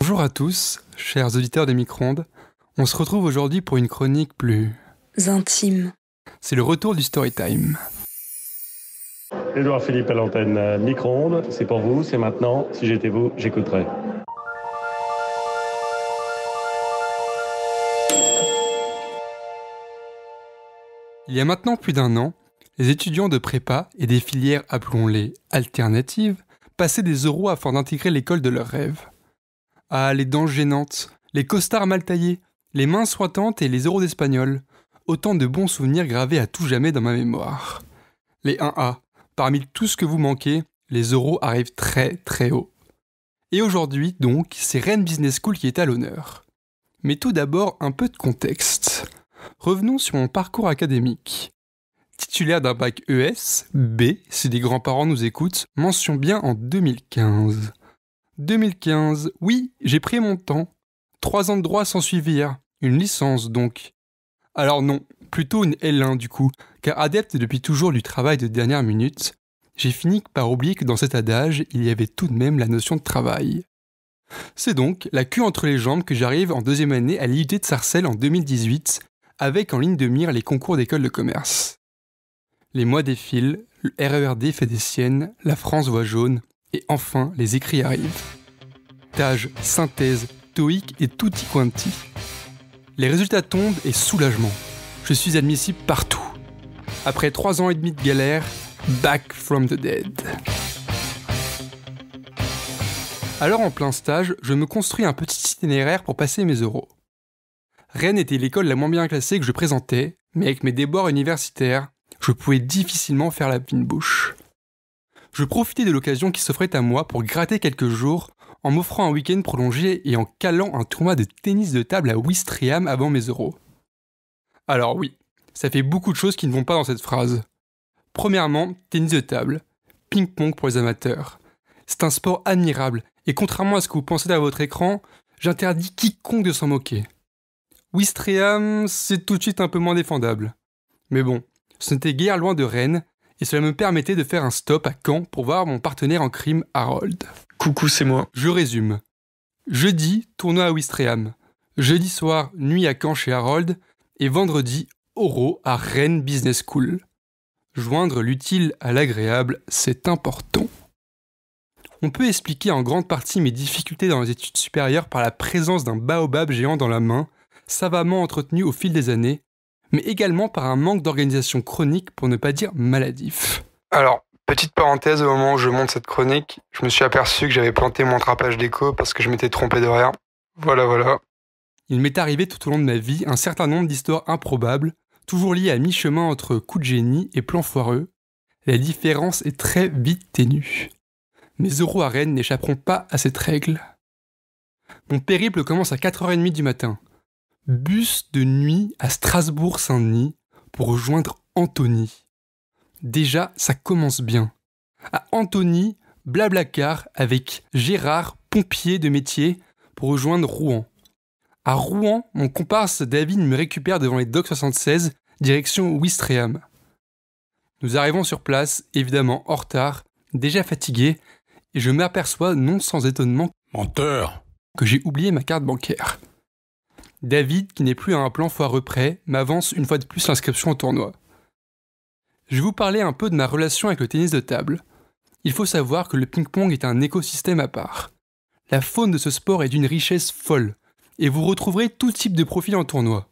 Bonjour à tous, chers auditeurs des micro-ondes. On se retrouve aujourd'hui pour une chronique plus intime. C'est le retour du Storytime. time. Édouard Philippe à l'antenne euh, micro-ondes, c'est pour vous, c'est maintenant. Si j'étais vous, j'écouterais. Il y a maintenant plus d'un an, les étudiants de prépa et des filières, appelons-les alternatives, passaient des euros afin d'intégrer l'école de leurs rêves. Ah, les dents gênantes, les costards mal taillés, les mains soitantes et les euros d'espagnol. Autant de bons souvenirs gravés à tout jamais dans ma mémoire. Les 1A, parmi tout ce que vous manquez, les euros arrivent très très haut. Et aujourd'hui, donc, c'est Rennes Business School qui est à l'honneur. Mais tout d'abord, un peu de contexte. Revenons sur mon parcours académique. Titulaire d'un bac ES, B, si des grands-parents nous écoutent, mention bien en 2015. 2015. Oui, j'ai pris mon temps. Trois ans de droit s'en suivirent. Hein. Une licence donc. Alors non, plutôt une L1 du coup, car adepte depuis toujours du travail de dernière minute, j'ai fini par oublier que dans cet adage, il y avait tout de même la notion de travail. C'est donc la queue entre les jambes que j'arrive en deuxième année à l'IUT de Sarcelles en 2018, avec en ligne de mire les concours d'école de commerce. Les mois défilent, le RERD fait des siennes, la France voit jaune, et enfin, les écrits arrivent. Tage, synthèse, toïque et tutti quanti. Les résultats tombent et soulagement. Je suis admissible partout. Après trois ans et demi de galère, back from the dead. Alors en plein stage, je me construis un petit itinéraire pour passer mes euros. Rennes était l'école la moins bien classée que je présentais, mais avec mes déboires universitaires, je pouvais difficilement faire la fine bouche je profitais de l'occasion qui s'offrait à moi pour gratter quelques jours en m'offrant un week-end prolongé et en calant un tournoi de tennis de table à Wistriam avant mes euros. Alors oui, ça fait beaucoup de choses qui ne vont pas dans cette phrase. Premièrement, tennis de table, ping-pong pour les amateurs. C'est un sport admirable, et contrairement à ce que vous pensez à votre écran, j'interdis quiconque de s'en moquer. Wistriam, c'est tout de suite un peu moins défendable. Mais bon, ce n'était guère loin de Rennes, et cela me permettait de faire un stop à Caen pour voir mon partenaire en crime Harold. Coucou, c'est moi. Je résume. Jeudi, tournoi à Wistreham. Jeudi soir, nuit à Caen chez Harold. Et vendredi, Oro à Rennes Business School. Joindre l'utile à l'agréable, c'est important. On peut expliquer en grande partie mes difficultés dans les études supérieures par la présence d'un baobab géant dans la main, savamment entretenu au fil des années, mais également par un manque d'organisation chronique pour ne pas dire maladif. Alors, petite parenthèse, au moment où je monte cette chronique, je me suis aperçu que j'avais planté mon trapage d'écho parce que je m'étais trompé de rien. Voilà, voilà. Il m'est arrivé tout au long de ma vie un certain nombre d'histoires improbables, toujours liées à mi-chemin entre coup de génie et plan foireux. La différence est très vite ténue. Mes euros à Rennes n'échapperont pas à cette règle. Mon périple commence à 4h30 du matin bus de nuit à Strasbourg-Saint-Denis pour rejoindre Anthony. Déjà, ça commence bien. À Anthony, Blablacar avec Gérard, pompier de métier, pour rejoindre Rouen. À Rouen, mon comparse David me récupère devant les docks 76, direction Ouistreham. Nous arrivons sur place, évidemment en retard, déjà fatigué, et je m'aperçois non sans étonnement Menteur que j'ai oublié ma carte bancaire. David, qui n'est plus à un plan foireux près, m'avance une fois de plus l'inscription au tournoi. Je vais vous parler un peu de ma relation avec le tennis de table. Il faut savoir que le ping-pong est un écosystème à part. La faune de ce sport est d'une richesse folle, et vous retrouverez tout type de profils en tournoi.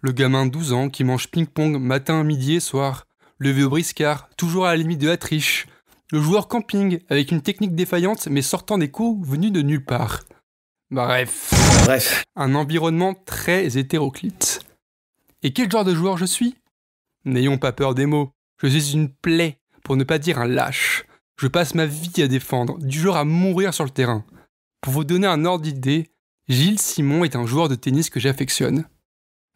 Le gamin de 12 ans qui mange ping-pong matin, midi et soir, le vieux briscard, toujours à la limite de la triche, le joueur camping avec une technique défaillante mais sortant des coups venus de nulle part. Bah, bref. Bref. Un environnement très hétéroclite. Et quel genre de joueur je suis N'ayons pas peur des mots. Je suis une plaie, pour ne pas dire un lâche. Je passe ma vie à défendre, du genre à mourir sur le terrain. Pour vous donner un ordre d'idée, Gilles Simon est un joueur de tennis que j'affectionne.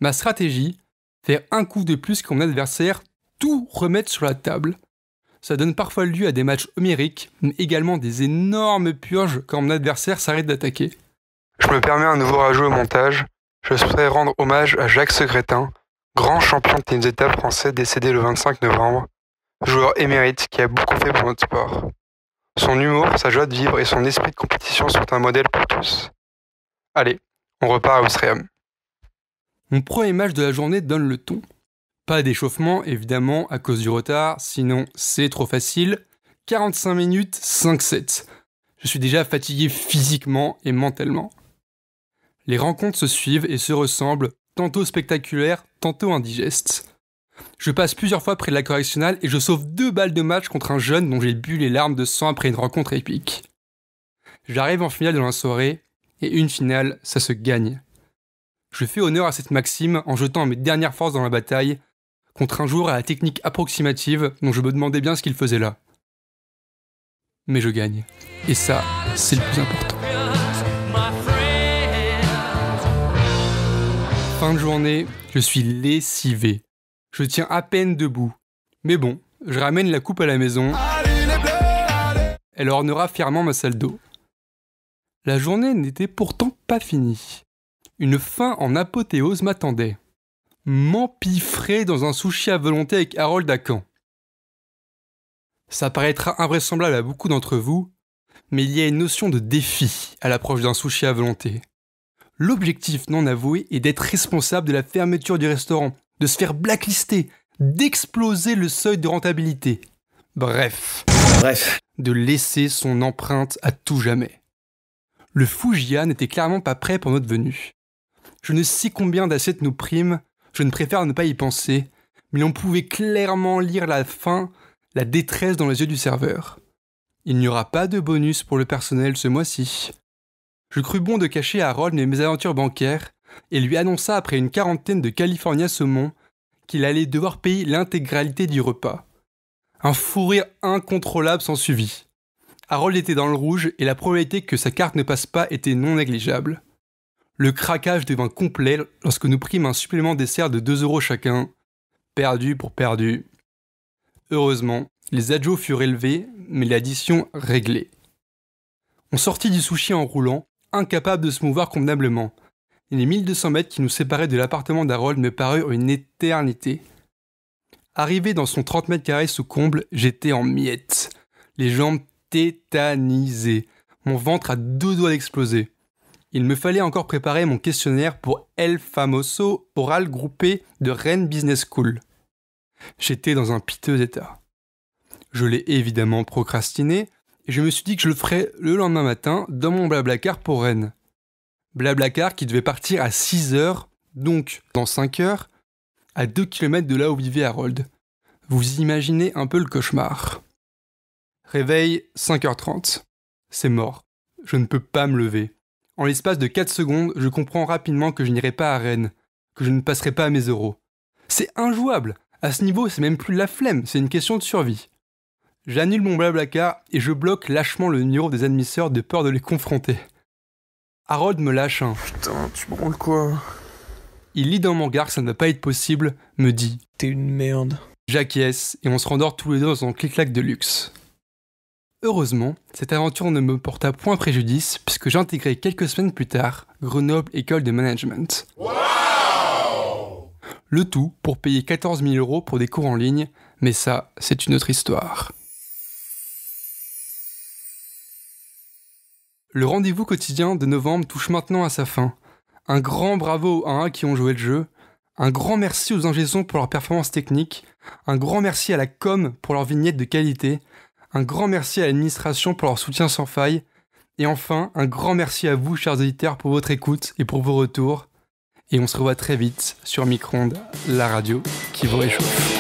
Ma stratégie, faire un coup de plus que mon adversaire, tout remettre sur la table. Ça donne parfois lieu à des matchs homériques, mais également des énormes purges quand mon adversaire s'arrête d'attaquer. Je me permets un nouveau rajout au montage. Je souhaiterais rendre hommage à Jacques Secrétin, grand champion de tennis d'état français décédé le 25 novembre, joueur émérite qui a beaucoup fait pour notre sport. Son humour, sa joie de vivre et son esprit de compétition sont un modèle pour tous. Allez, on repart à Oustreham. Mon premier match de la journée donne le ton. Pas d'échauffement, évidemment, à cause du retard, sinon c'est trop facile. 45 minutes, 5 sets. Je suis déjà fatigué physiquement et mentalement. Les rencontres se suivent et se ressemblent, tantôt spectaculaires, tantôt indigestes. Je passe plusieurs fois près de la correctionnelle et je sauve deux balles de match contre un jeune dont j'ai bu les larmes de sang après une rencontre épique. J'arrive en finale dans la soirée, et une finale, ça se gagne. Je fais honneur à cette maxime en jetant mes dernières forces dans la bataille, contre un jour à la technique approximative dont je me demandais bien ce qu'il faisait là. Mais je gagne. Et ça, c'est le plus important. fin de journée, je suis lessivé. Je tiens à peine debout. Mais bon, je ramène la coupe à la maison. Elle ornera fièrement ma salle d'eau. La journée n'était pourtant pas finie. Une fin en apothéose m'attendait. M'empiffrer dans un sushi à volonté avec Harold Akan. Ça paraîtra invraisemblable à beaucoup d'entre vous, mais il y a une notion de défi à l'approche d'un sushi à volonté. L'objectif non avoué est d'être responsable de la fermeture du restaurant, de se faire blacklister, d'exploser le seuil de rentabilité. Bref. Bref. De laisser son empreinte à tout jamais. Le Fujia n'était clairement pas prêt pour notre venue. Je ne sais combien d'assiettes nous priment, je ne préfère ne pas y penser, mais l'on pouvait clairement lire la faim, la détresse dans les yeux du serveur. Il n'y aura pas de bonus pour le personnel ce mois-ci je crus bon de cacher à Harold mes mésaventures bancaires et lui annonça après une quarantaine de California saumon qu'il allait devoir payer l'intégralité du repas. Un fou rire incontrôlable s'ensuivit. Harold était dans le rouge et la probabilité que sa carte ne passe pas était non négligeable. Le craquage devint complet lorsque nous prîmes un supplément dessert de 2 euros chacun. Perdu pour perdu. Heureusement, les adjos furent élevés, mais l'addition réglée. On sortit du sushi en roulant incapable de se mouvoir convenablement. les 1200 mètres qui nous séparaient de l'appartement d'Harold me parurent une éternité. Arrivé dans son 30 mètres carrés sous comble, j'étais en miettes. Les jambes tétanisées. Mon ventre à deux doigts d'exploser. Il me fallait encore préparer mon questionnaire pour El Famoso oral groupé de Rennes Business School. J'étais dans un piteux état. Je l'ai évidemment procrastiné, et je me suis dit que je le ferais le lendemain matin dans mon blablacar pour Rennes. Blablacar qui devait partir à 6h, donc dans 5 h à 2 km de là où vivait Harold. Vous imaginez un peu le cauchemar. Réveil 5h30. C'est mort. Je ne peux pas me lever. En l'espace de 4 secondes, je comprends rapidement que je n'irai pas à Rennes, que je ne passerai pas à mes euros. C'est injouable. À ce niveau, c'est même plus la flemme, c'est une question de survie. J'annule mon car, et je bloque lâchement le numéro des admisseurs de peur de les confronter. Harold me lâche un Putain, tu branles quoi Il lit dans mon regard que ça ne va pas être possible, me dit T'es une merde. J'acquiesce et on se rendort tous les deux dans un clic-clac de luxe. Heureusement, cette aventure ne me porta point préjudice puisque j'intégrai quelques semaines plus tard Grenoble École de Management. le tout pour payer 14 000 euros pour des cours en ligne, mais ça, c'est une autre histoire. Le rendez-vous quotidien de novembre touche maintenant à sa fin. Un grand bravo aux 1 qui ont joué le jeu, un grand merci aux ingésons pour leur performance technique, un grand merci à la com pour leur vignette de qualité, un grand merci à l'administration pour leur soutien sans faille, et enfin un grand merci à vous chers auditeurs pour votre écoute et pour vos retours. Et on se revoit très vite sur Micronde, la radio qui vous réchauffe.